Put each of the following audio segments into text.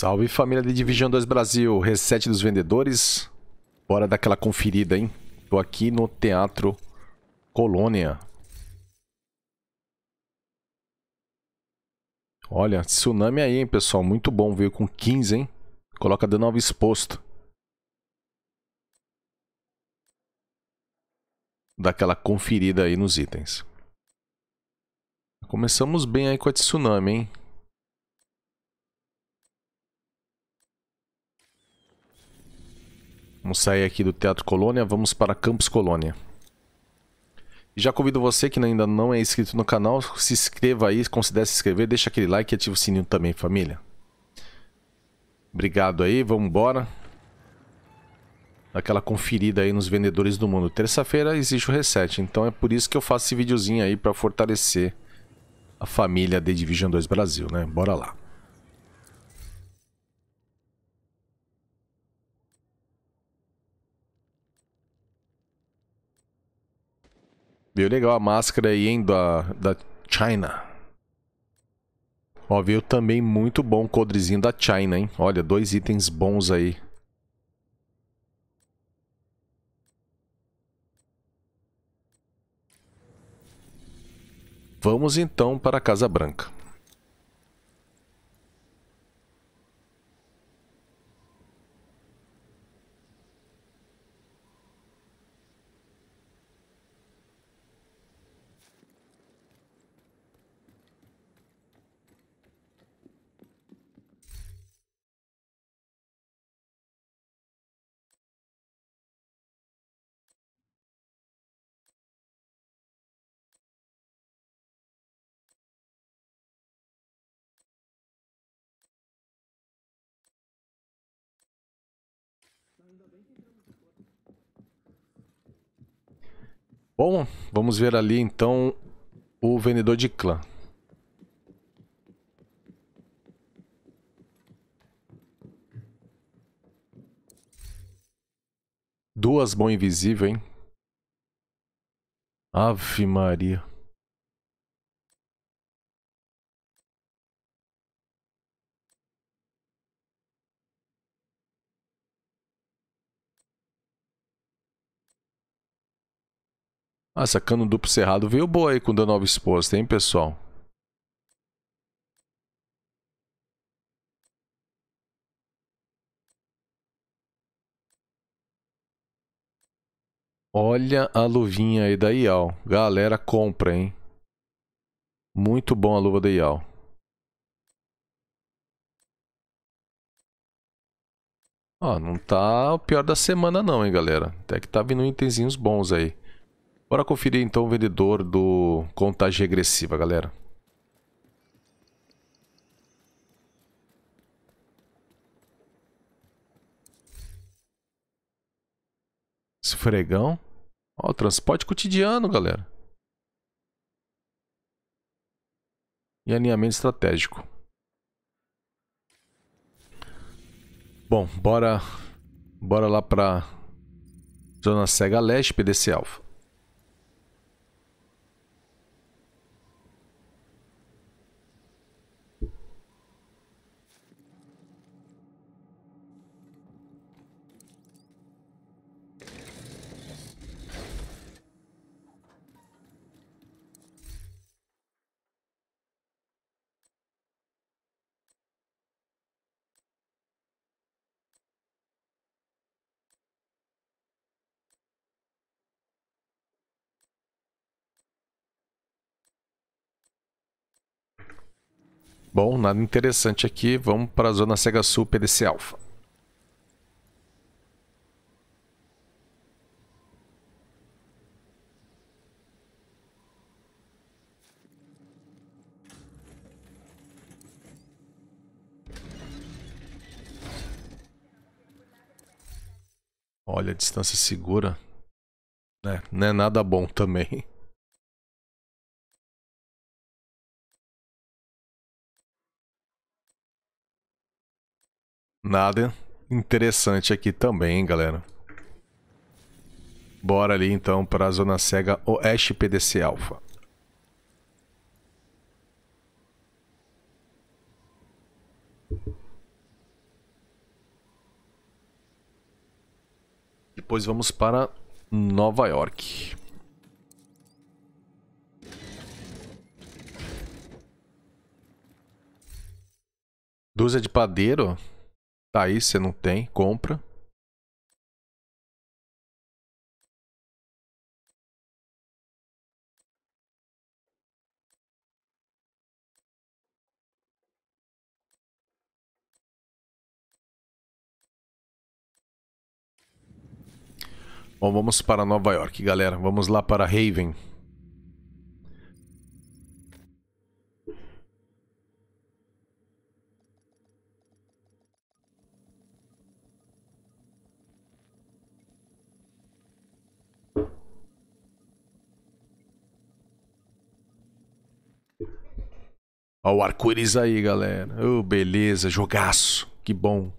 Salve família de Division 2 Brasil, reset dos vendedores. Bora dar aquela conferida, hein? Tô aqui no Teatro Colônia. Olha, tsunami aí, hein, pessoal. Muito bom, veio com 15, hein? Coloca de novo exposto. Dá aquela conferida aí nos itens. Começamos bem aí com a tsunami, hein? Vamos sair aqui do Teatro Colônia, vamos para Campus Colônia. já convido você que ainda não é inscrito no canal, se inscreva aí, considere se inscrever, deixa aquele like e ativa o sininho também, família. Obrigado aí, vamos embora. Aquela conferida aí nos vendedores do mundo. Terça-feira existe o reset, então é por isso que eu faço esse videozinho aí para fortalecer a família The Division 2 Brasil, né? Bora lá. Veio legal a máscara aí, hein, da, da China. Ó, veio também muito bom o codrezinho da China, hein. Olha, dois itens bons aí. Vamos então para a Casa Branca. Bom, vamos ver ali então o vendedor de clã. Duas mão invisível, hein? Ave Maria. Nossa, cano duplo cerrado veio boa aí com dano ao exposto, hein, pessoal? Olha a luvinha aí da Ial. Galera, compra, hein? Muito bom a luva da Ial. Ó, não tá o pior da semana não, hein, galera. Até que tá vindo itenzinhos bons aí. Bora conferir então o vendedor do contagem regressiva, galera. Esse fregão. Ó, transporte cotidiano, galera. E alinhamento estratégico. Bom, bora, bora lá pra Zona Cega Leste, PDC Alfa. Bom, nada interessante aqui. Vamos para a zona Sega Sul PDC Alpha. Olha, a distância segura. É, não é nada bom também. Nada interessante aqui também, hein, galera. Bora ali então para a zona cega Oeste PDC Alpha. Depois vamos para Nova York. Dúzia de padeiro? Tá aí, você não tem, compra. Bom, vamos para Nova York, galera. Vamos lá para Haven. Olha o arco-íris aí, galera. oh, beleza, jogaço. Que bom.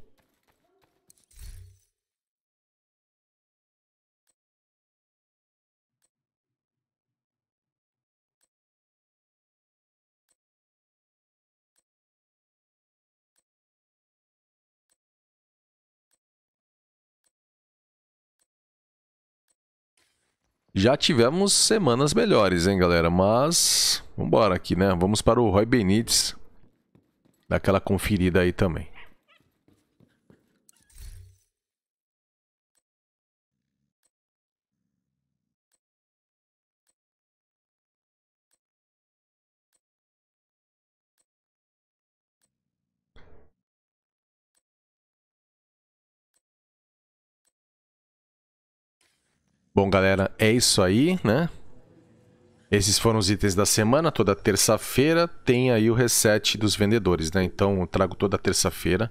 Já tivemos semanas melhores, hein, galera? Mas vamos embora aqui, né? Vamos para o Roy Benítez. Dá aquela conferida aí também. Bom, galera, é isso aí, né? Esses foram os itens da semana. Toda terça-feira tem aí o reset dos vendedores, né? Então eu trago toda terça-feira.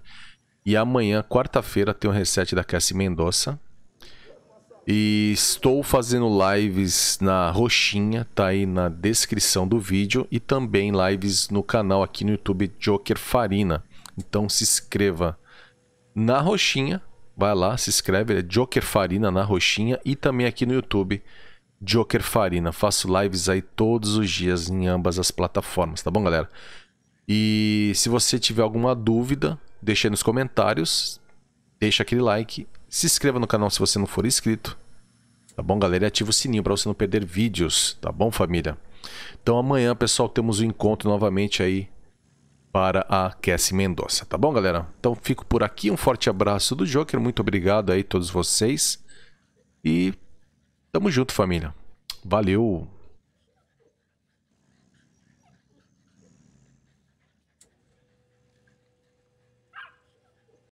E amanhã, quarta-feira, tem o reset da Cassie Mendoza. E estou fazendo lives na roxinha, tá aí na descrição do vídeo. E também lives no canal aqui no YouTube Joker Farina. Então se inscreva na roxinha Vai lá, se inscreve, é Joker Farina na roxinha e também aqui no YouTube, Joker Farina. Faço lives aí todos os dias em ambas as plataformas, tá bom, galera? E se você tiver alguma dúvida, deixa aí nos comentários, deixa aquele like, se inscreva no canal se você não for inscrito, tá bom, galera? E ativa o sininho para você não perder vídeos, tá bom, família? Então amanhã, pessoal, temos o um encontro novamente aí para a Cassie Mendonça, tá bom, galera? Então fico por aqui, um forte abraço do Joker, muito obrigado aí a todos vocês e tamo junto, família. Valeu!